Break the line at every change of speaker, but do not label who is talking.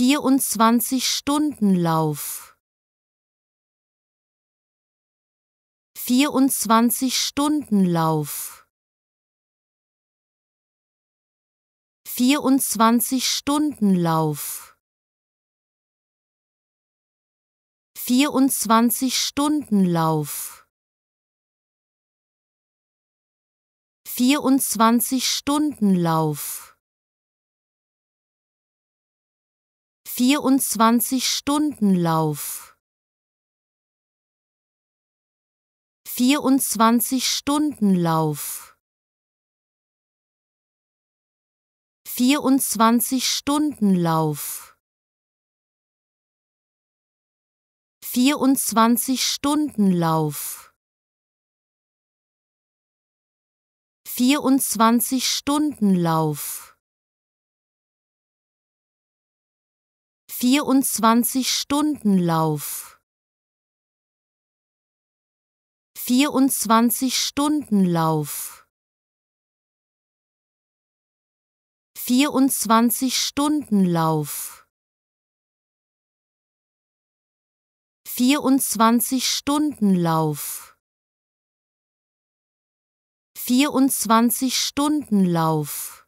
24-Stunden-Lauf. 24-Stunden-Lauf. 24-Stunden-Lauf. 24-Stunden-Lauf. 24-Stunden-Lauf. 24-Stunden-Lauf. 24-Stunden-Lauf. 24-Stunden-Lauf. 24-Stunden-Lauf. 24-Stunden-Lauf. 24-Stunden-Lauf 24-Stunden-Lauf 24-Stunden-Lauf 24-Stunden-Lauf 24-Stunden-Lauf